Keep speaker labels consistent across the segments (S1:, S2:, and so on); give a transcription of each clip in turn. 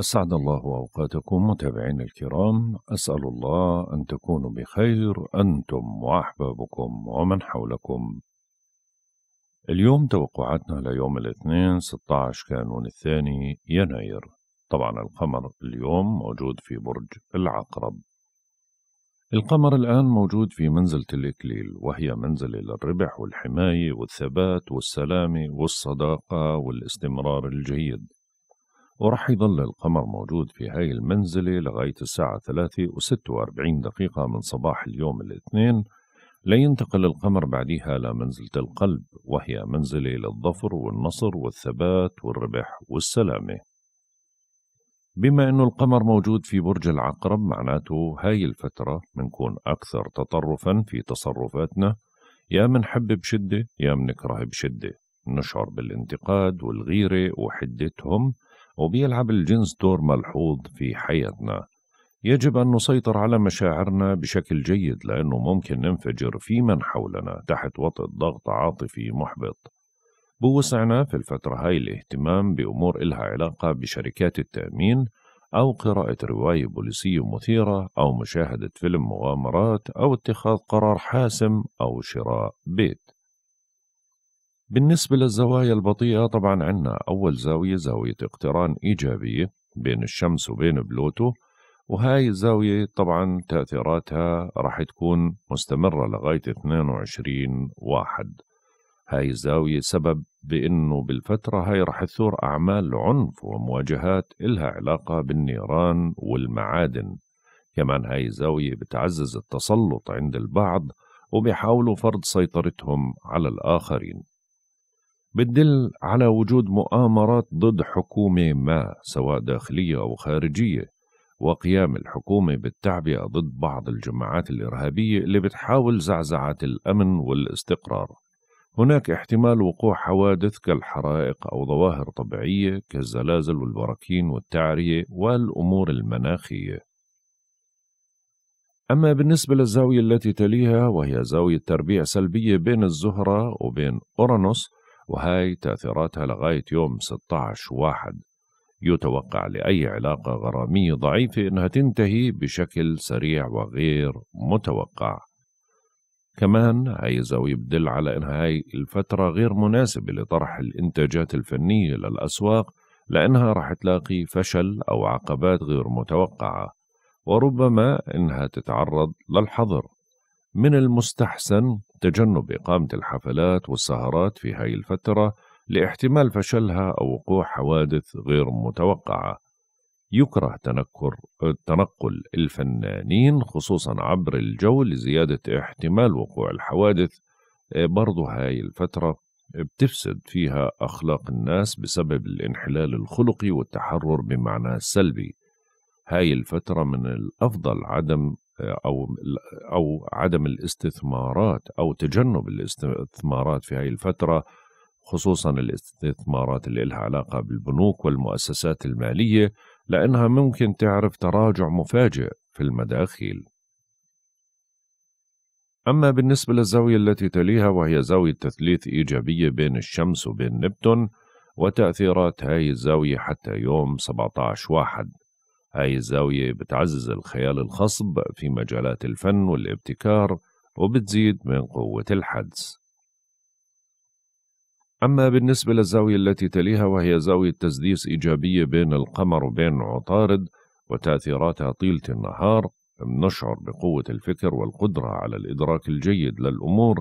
S1: أسعد الله أوقاتكم متابعين الكرام أسأل الله أن تكونوا بخير أنتم وأحبابكم ومن حولكم اليوم توقعاتنا ليوم الاثنين 16 كانون الثاني يناير طبعا القمر اليوم موجود في برج العقرب القمر الآن موجود في منزلة الإكليل وهي منزلة للربح والحماية والثبات والسلامة والصداقة والاستمرار الجيد ورح يظل القمر موجود في هاي المنزلة لغاية الساعة 3 و46 دقيقة من صباح اليوم الاثنين لينتقل القمر بعدها لمنزلة القلب وهي منزلة للظفر والنصر والثبات والربح والسلامة بما أنه القمر موجود في برج العقرب معناته هاي الفترة منكون أكثر تطرفا في تصرفاتنا يا منحب بشدة يا منكره بشدة نشعر بالانتقاد والغيرة وحدتهم وبيلعب الجنس دور ملحوظ في حياتنا يجب أن نسيطر على مشاعرنا بشكل جيد لأنه ممكن ننفجر في من حولنا تحت وطئ ضغط عاطفي محبط بوسعنا في الفترة هاي الاهتمام بأمور إلها علاقة بشركات التأمين أو قراءة رواية بوليسية مثيرة أو مشاهدة فيلم مغامرات أو اتخاذ قرار حاسم أو شراء بيت بالنسبة للزوايا البطيئة طبعا عندنا أول زاوية زاوية اقتران إيجابية بين الشمس وبين بلوتو وهاي الزاوية طبعا تأثيراتها راح تكون مستمرة لغاية 22 واحد هاي الزاوية سبب بأنه بالفترة هاي رح تثور أعمال عنف ومواجهات إلها علاقة بالنيران والمعادن كمان هاي الزاوية بتعزز التسلط عند البعض وبيحاولوا فرض سيطرتهم على الآخرين بتدل على وجود مؤامرات ضد حكومة ما سواء داخلية أو خارجية وقيام الحكومة بالتعبئة ضد بعض الجماعات الإرهابية اللي بتحاول زعزعة الأمن والاستقرار هناك احتمال وقوع حوادث كالحرائق أو ظواهر طبيعية كالزلازل والبراكين والتعرية والأمور المناخية أما بالنسبة للزاوية التي تليها وهي زاوية تربيع سلبية بين الزهرة وبين أورانوس وهاي تأثيراتها لغاية يوم 16 واحد يتوقع لأي علاقة غرامية ضعيفة أنها تنتهي بشكل سريع وغير متوقع كمان هاي الزاوية بدل على أن هاي الفترة غير مناسبة لطرح الإنتاجات الفنية للأسواق لأنها رح تلاقي فشل أو عقبات غير متوقعة وربما أنها تتعرض للحظر من المستحسن تجنب إقامة الحفلات والسهرات في هاي الفترة لاحتمال فشلها أو وقوع حوادث غير متوقعة يكره تنكر تنقل الفنانين خصوصا عبر الجو لزيادة احتمال وقوع الحوادث آه، برضو هاي الفترة بتفسد فيها أخلاق الناس بسبب الانحلال الخلقي والتحرر بمعناه السلبي هاي الفترة من الأفضل عدم او او عدم الاستثمارات او تجنب الاستثمارات في هذه الفتره خصوصا الاستثمارات اللي لها علاقه بالبنوك والمؤسسات الماليه لانها ممكن تعرف تراجع مفاجئ في المداخيل. أما بالنسبة للزاوية التي تليها وهي زاوية تثليث إيجابية بين الشمس وبين نبتون وتأثيرات هاي الزاوية حتى يوم 17 واحد هاي الزاوية بتعزز الخيال الخصب في مجالات الفن والابتكار وبتزيد من قوة الحدس أما بالنسبة للزاوية التي تليها وهي زاوية تسديس إيجابية بين القمر وبين عطارد وتأثيراتها طيلة النهار نشعر بقوة الفكر والقدرة على الإدراك الجيد للأمور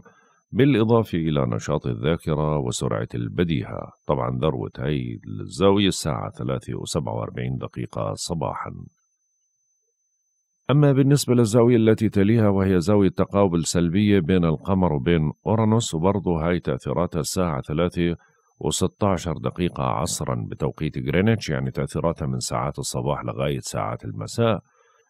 S1: بالإضافة إلى نشاط الذاكرة وسرعة البديهة طبعا ذروة هاي الزاوية الساعة 3 و47 دقيقة صباحا أما بالنسبة للزاوية التي تليها وهي زاوية تقابل سلبية بين القمر وبين أورانوس وبرضه هاي تأثيراتها الساعة 3 و16 دقيقة عصرا بتوقيت غرينتش يعني تأثيراتها من ساعات الصباح لغاية ساعات المساء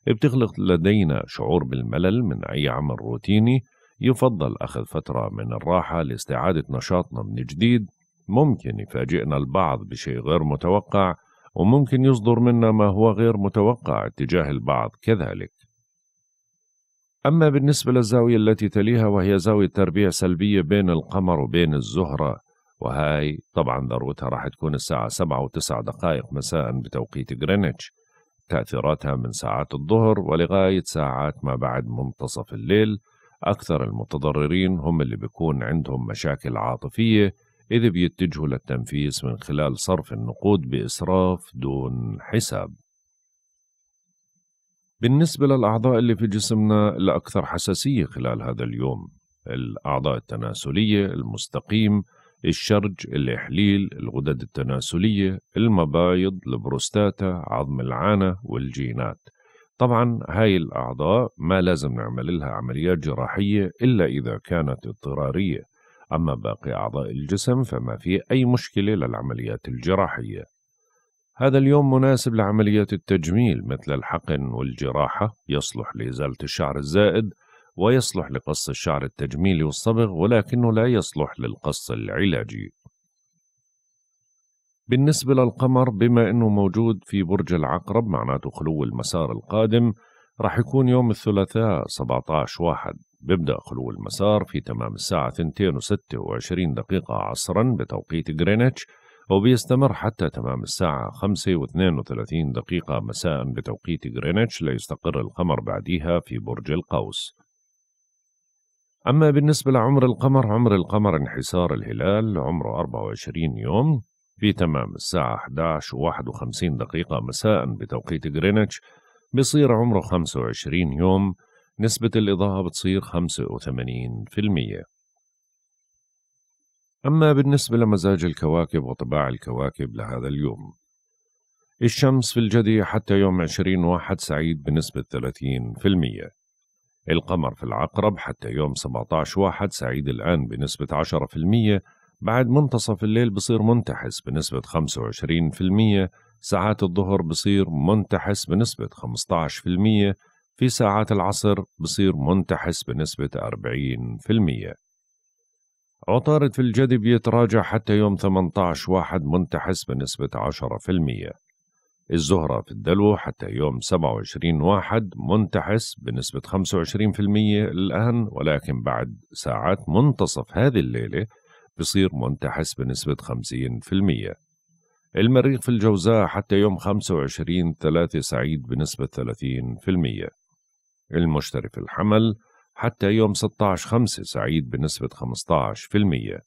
S1: بتخلق لدينا شعور بالملل من أي عمل روتيني يفضل أخذ فترة من الراحة لاستعادة نشاطنا من جديد ممكن يفاجئنا البعض بشيء غير متوقع وممكن يصدر منا ما هو غير متوقع اتجاه البعض كذلك أما بالنسبة للزاوية التي تليها وهي زاوية تربيع سلبية بين القمر وبين الزهرة وهاي طبعا ذروتها راح تكون الساعة سبعة وتسع دقائق مساء بتوقيت غرينتش تأثيراتها من ساعات الظهر ولغاية ساعات ما بعد منتصف الليل أكثر المتضررين هم اللي بيكون عندهم مشاكل عاطفية إذ بيتجهوا للتنفيذ من خلال صرف النقود بإسراف دون حساب بالنسبة للأعضاء اللي في جسمنا الأكثر حساسية خلال هذا اليوم الأعضاء التناسلية المستقيم الشرج الإحليل الغدد التناسلية المبايض البروستاتا عظم العانة والجينات طبعا هاي الأعضاء ما لازم نعمل لها عمليات جراحية إلا إذا كانت اضطرارية أما باقي أعضاء الجسم فما في أي مشكلة للعمليات الجراحية هذا اليوم مناسب لعمليات التجميل مثل الحقن والجراحة يصلح لإزالة الشعر الزائد ويصلح لقص الشعر التجميلي والصبغ ولكنه لا يصلح للقص العلاجي بالنسبة للقمر بما أنه موجود في برج العقرب معناته خلو المسار القادم رح يكون يوم الثلاثاء 17 واحد بيبدأ خلو المسار في تمام الساعة 2 دقيقة عصرا بتوقيت غرينتش وبيستمر حتى تمام الساعة 5 دقيقة مساء بتوقيت غرينتش ليستقر القمر بعديها في برج القوس أما بالنسبة لعمر القمر عمر القمر انحسار الهلال عمره 24 يوم في تمام الساعة 11 و 51 دقيقة مساء بتوقيت جرينتش بصير عمره 25 يوم نسبة الإضاءة بتصير 85% أما بالنسبة لمزاج الكواكب وطباع الكواكب لهذا اليوم الشمس في الجدي حتى يوم 20 واحد سعيد بنسبة 30% القمر في العقرب حتى يوم 17 واحد سعيد الآن بنسبة 10% بعد منتصف الليل بصير منتحس بنسبة 25% ساعات الظهر بصير منتحس بنسبة 15% في ساعات العصر بصير منتحس بنسبة 40% عطارد في الجدي بيتراجع حتى يوم 18 واحد منتحس بنسبة 10% الزهرة في الدلو حتى يوم 27 واحد منتحس بنسبة 25% الآن ولكن بعد ساعات منتصف هذه الليلة بصير منتحس بنسبة 50% المريخ في الجوزاء حتى يوم 25 3 سعيد بنسبة 30% المشتري في الحمل حتى يوم 16 5 سعيد بنسبة 15%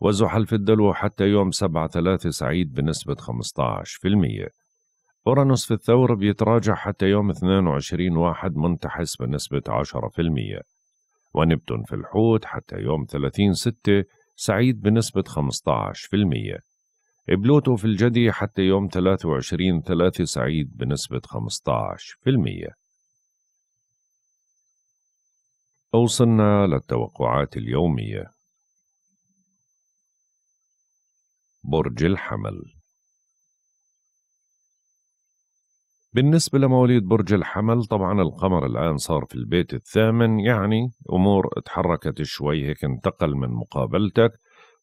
S1: وزحل في الدلو حتى يوم 7 3 سعيد بنسبة 15% أورانوس في الثور بيتراجع حتى يوم 22 واحد منتحس بنسبة 10% ونبتون في الحوت حتى يوم 30 6 سعيد بنسبة 15% بلوتو في الجدي حتى يوم 23 3 سعيد بنسبة 15% وصلنا للتوقعات اليومية برج الحمل بالنسبة لمواليد برج الحمل طبعا القمر الآن صار في البيت الثامن يعني أمور تحركت شوي هيك انتقل من مقابلتك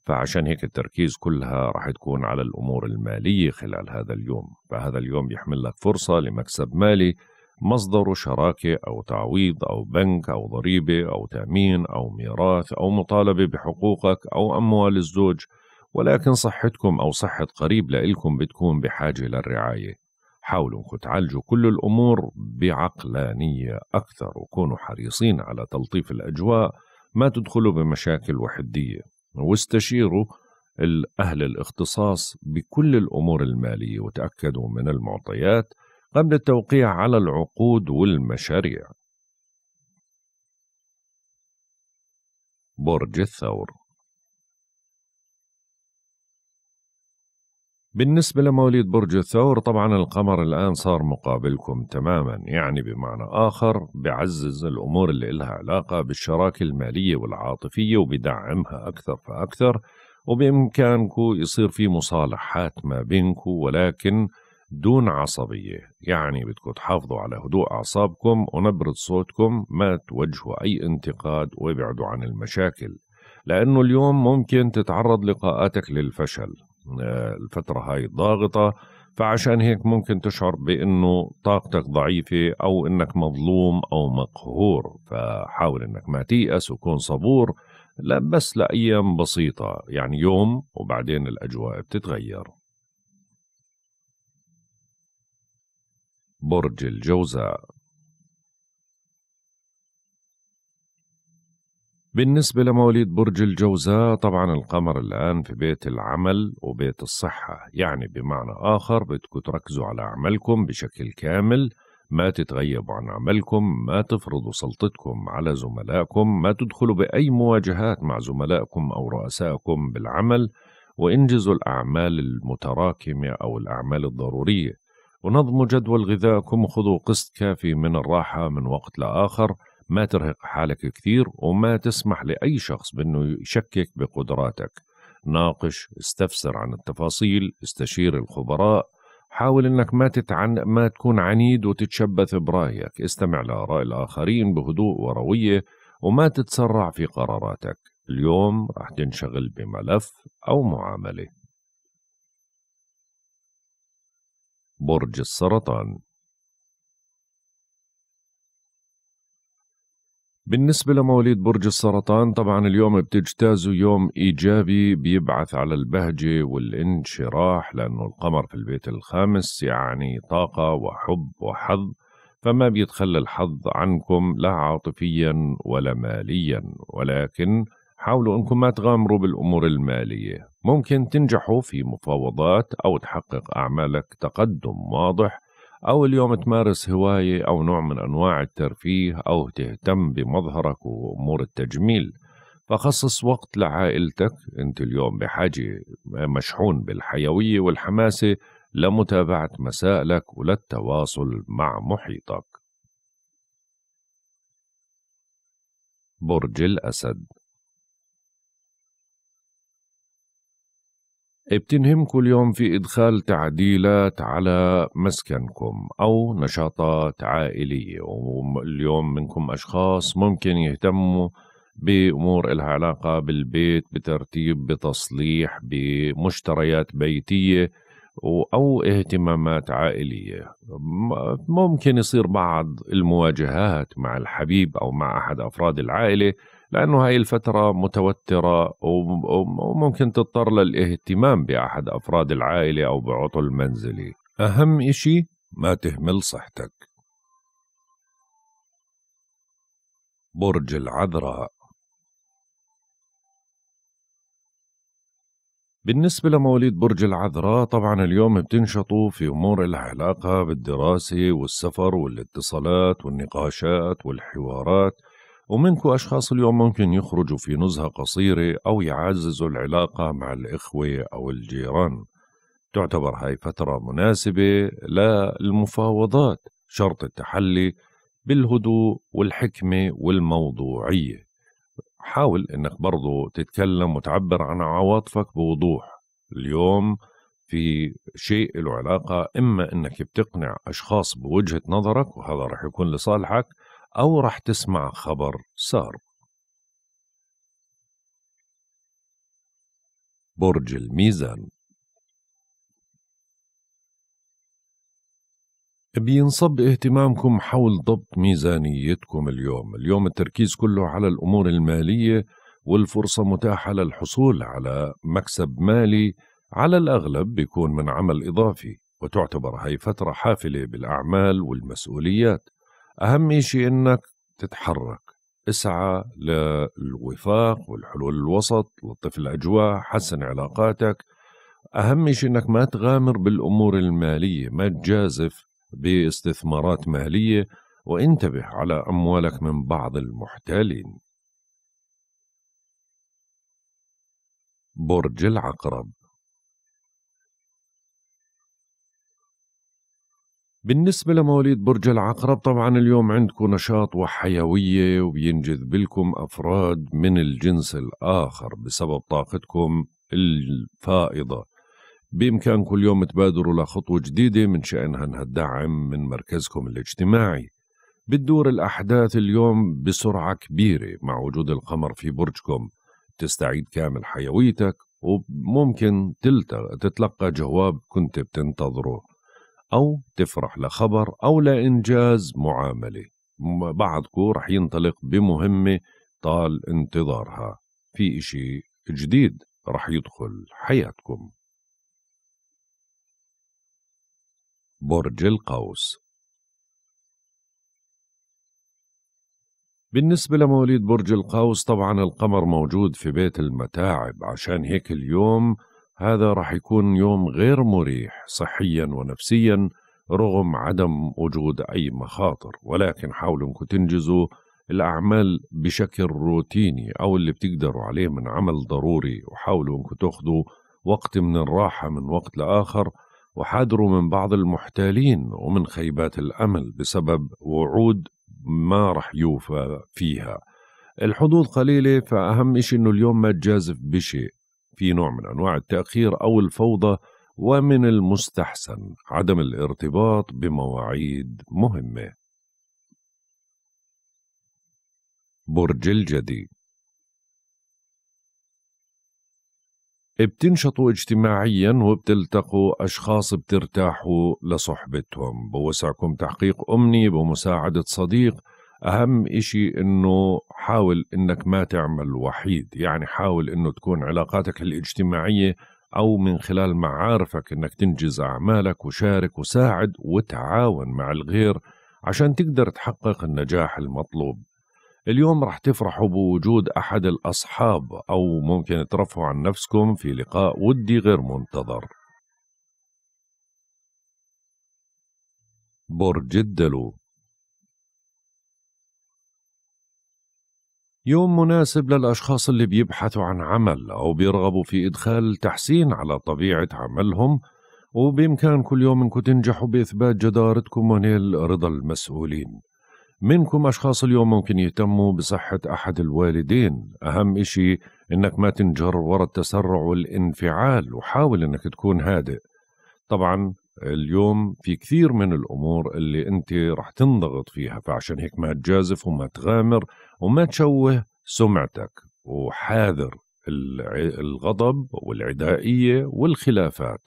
S1: فعشان هيك التركيز كلها راح تكون على الأمور المالية خلال هذا اليوم فهذا اليوم بيحمل لك فرصة لمكسب مالي مصدره شراكة أو تعويض أو بنك أو ضريبة أو تأمين أو ميراث أو مطالبة بحقوقك أو أموال الزوج ولكن صحتكم أو صحة قريب لإلكم بتكون بحاجة للرعاية حاولوا انكم تعالجوا كل الامور بعقلانيه اكثر وكونوا حريصين على تلطيف الاجواء ما تدخلوا بمشاكل وحديه واستشيروا اهل الاختصاص بكل الامور الماليه وتاكدوا من المعطيات قبل التوقيع على العقود والمشاريع برج الثور بالنسبة لمواليد برج الثور طبعا القمر الآن صار مقابلكم تماما يعني بمعنى آخر بعزز الأمور اللي إلها علاقة بالشراكة المالية والعاطفية وبدعمها أكثر فأكثر وبإمكانكم يصير في مصالحات ما بينكم ولكن دون عصبية يعني بدكم تحافظوا على هدوء أعصابكم ونبرة صوتكم ما توجهوا أي انتقاد وابعدوا عن المشاكل لأنه اليوم ممكن تتعرض لقاءاتك للفشل آه، الفترة هاي ضاغطة فعشان هيك ممكن تشعر بأنه طاقتك ضعيفة أو أنك مظلوم أو مقهور فحاول أنك ما تيأس وكون صبور لا بس لأيام بسيطة يعني يوم وبعدين الأجواء بتتغير برج الجوزاء بالنسبة لمواليد برج الجوزاء طبعا القمر الآن في بيت العمل وبيت الصحة يعني بمعنى آخر بدكم تركزوا على عملكم بشكل كامل ما تتغيبوا عن عملكم ما تفرضوا سلطتكم على زملائكم ما تدخلوا بأي مواجهات مع زملائكم أو رؤسائكم بالعمل وانجزوا الأعمال المتراكمة أو الأعمال الضرورية ونظموا جدول غذائكم وخذوا قسط كافي من الراحة من وقت لآخر ما ترهق حالك كثير وما تسمح لأي شخص بأنه يشكك بقدراتك ناقش استفسر عن التفاصيل استشير الخبراء حاول انك ما تتعن ما تكون عنيد وتتشبث برايك استمع لاراء الاخرين بهدوء ورويه وما تتسرع في قراراتك اليوم راح تنشغل بملف او معامله برج السرطان بالنسبة لمواليد برج السرطان طبعا اليوم بتجتازوا يوم إيجابي بيبعث على البهجة والانشراح لأنه القمر في البيت الخامس يعني طاقة وحب وحظ فما بيتخلى الحظ عنكم لا عاطفيا ولا ماليا ولكن حاولوا أنكم ما تغامروا بالأمور المالية ممكن تنجحوا في مفاوضات أو تحقق أعمالك تقدم واضح أو اليوم تمارس هواية أو نوع من أنواع الترفيه أو تهتم بمظهرك وأمور التجميل فخصص وقت لعائلتك أنت اليوم بحاجة مشحون بالحيوية والحماسة لمتابعة مسائلك وللتواصل مع محيطك برج الأسد بتنهم كل يوم في إدخال تعديلات على مسكنكم أو نشاطات عائلية واليوم منكم أشخاص ممكن يهتموا بأمور إلها علاقة بالبيت بترتيب بتصليح بمشتريات بيتية أو اهتمامات عائلية ممكن يصير بعض المواجهات مع الحبيب أو مع أحد أفراد العائلة لأنه هاي الفترة متوترة وممكن تضطر للاهتمام بأحد أفراد العائلة أو بعطل منزلي أهم إشي ما تهمل صحتك برج العذراء بالنسبة لمواليد برج العذراء طبعا اليوم بتنشطوا في أمور لها علاقة بالدراسة والسفر والاتصالات والنقاشات والحوارات ومنكم أشخاص اليوم ممكن يخرجوا في نزهة قصيرة أو يعززوا العلاقة مع الإخوة أو الجيران تعتبر هاي فترة مناسبة للمفاوضات شرط التحلي بالهدوء والحكمة والموضوعية حاول انك برضو تتكلم وتعبر عن عواطفك بوضوح اليوم في شيء له علاقة إما أنك بتقنع أشخاص بوجهة نظرك وهذا رح يكون لصالحك أو راح تسمع خبر صار برج الميزان بينصب اهتمامكم حول ضبط ميزانيتكم اليوم اليوم التركيز كله على الأمور المالية والفرصة متاحة للحصول على مكسب مالي على الأغلب بيكون من عمل إضافي وتعتبر هاي فترة حافلة بالأعمال والمسؤوليات اهم شيء انك تتحرك اسعى للوفاق والحلول الوسط لطف الاجواء حسن علاقاتك اهم شيء انك ما تغامر بالامور الماليه ما تجازف باستثمارات ماليه وانتبه على اموالك من بعض المحتالين برج العقرب بالنسبة لمواليد برج العقرب طبعا اليوم عندكم نشاط وحيوية وبينجذب لكم أفراد من الجنس الآخر بسبب طاقتكم الفائضة بإمكانكم اليوم تبادروا لخطوة جديدة من شأنها أنها تدعم من مركزكم الاجتماعي بتدور الأحداث اليوم بسرعة كبيرة مع وجود القمر في برجكم تستعيد كامل حيويتك وممكن تلتقى تتلقى جواب كنت بتنتظره أو تفرح لخبر أو لإنجاز معاملة بعضكم رح ينطلق بمهمة طال انتظارها في إشي جديد رح يدخل حياتكم برج القوس بالنسبة لمواليد برج القوس طبعا القمر موجود في بيت المتاعب عشان هيك اليوم هذا راح يكون يوم غير مريح صحيا ونفسيا رغم عدم وجود أي مخاطر ولكن حاولوا أنكم تنجزوا الأعمال بشكل روتيني أو اللي بتقدروا عليه من عمل ضروري وحاولوا أنكم تأخذوا وقت من الراحة من وقت لآخر وحذروا من بعض المحتالين ومن خيبات الأمل بسبب وعود ما رح يوفى فيها الحدود قليلة فأهم إشي أنه اليوم ما تجازف بشيء في نوع من انواع التاخير او الفوضى ومن المستحسن عدم الارتباط بمواعيد مهمه برج الجدي بتنشطوا اجتماعيا وبتلتقوا أشخاص بترتاحوا لصحبتهم بوسعكم تحقيق أمنية بمساعدة صديق اهم اشي انه حاول انك ما تعمل وحيد يعني حاول انه تكون علاقاتك الاجتماعية او من خلال معارفك انك تنجز اعمالك وشارك وساعد وتعاون مع الغير عشان تقدر تحقق النجاح المطلوب اليوم رح تفرحوا بوجود أحد الأصحاب أو ممكن ترفعوا عن نفسكم في لقاء ودي غير منتظر برج الدلو يوم مناسب للأشخاص اللي بيبحثوا عن عمل أو بيرغبوا في إدخال تحسين على طبيعة عملهم وبإمكانكم اليوم أنكم تنجحوا بإثبات جدارتكم ونيل رضا المسؤولين منكم أشخاص اليوم ممكن يهتموا بصحة أحد الوالدين أهم إشي إنك ما تنجر وراء التسرع والانفعال وحاول إنك تكون هادئ طبعا اليوم في كثير من الأمور اللي أنت رح تنضغط فيها فعشان هيك ما تجازف وما تغامر وما تشوه سمعتك وحاذر الغضب والعدائية والخلافات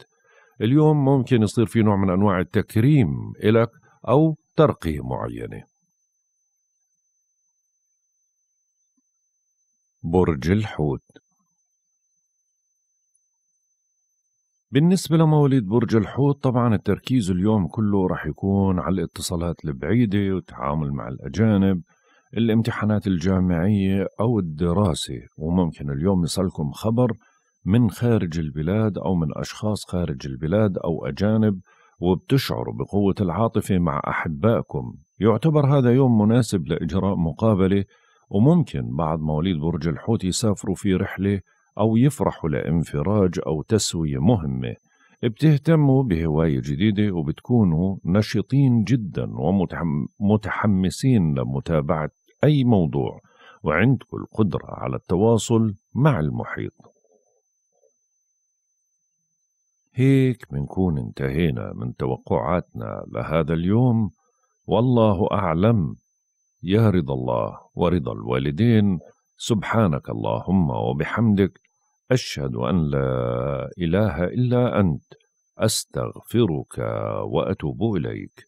S1: اليوم ممكن يصير في نوع من أنواع التكريم إلك أو ترقية معينة برج الحوت بالنسبة لمواليد برج الحوت طبعا التركيز اليوم كله رح يكون على الاتصالات البعيدة والتعامل مع الأجانب الامتحانات الجامعية أو الدراسة وممكن اليوم يصلكم خبر من خارج البلاد أو من أشخاص خارج البلاد أو أجانب وبتشعروا بقوة العاطفة مع أحبائكم يعتبر هذا يوم مناسب لإجراء مقابلة وممكن بعض مواليد برج الحوت يسافروا في رحلة أو يفرحوا لانفراج أو تسوية مهمة بتهتموا بهواية جديدة وبتكونوا نشيطين جدا ومتحمسين لمتابعة أي موضوع وعندك القدرة على التواصل مع المحيط هيك منكون انتهينا من توقعاتنا لهذا اليوم والله أعلم يا رضا الله ورضا الوالدين سبحانك اللهم وبحمدك أشهد أن لا إله إلا أنت أستغفرك وأتوب إليك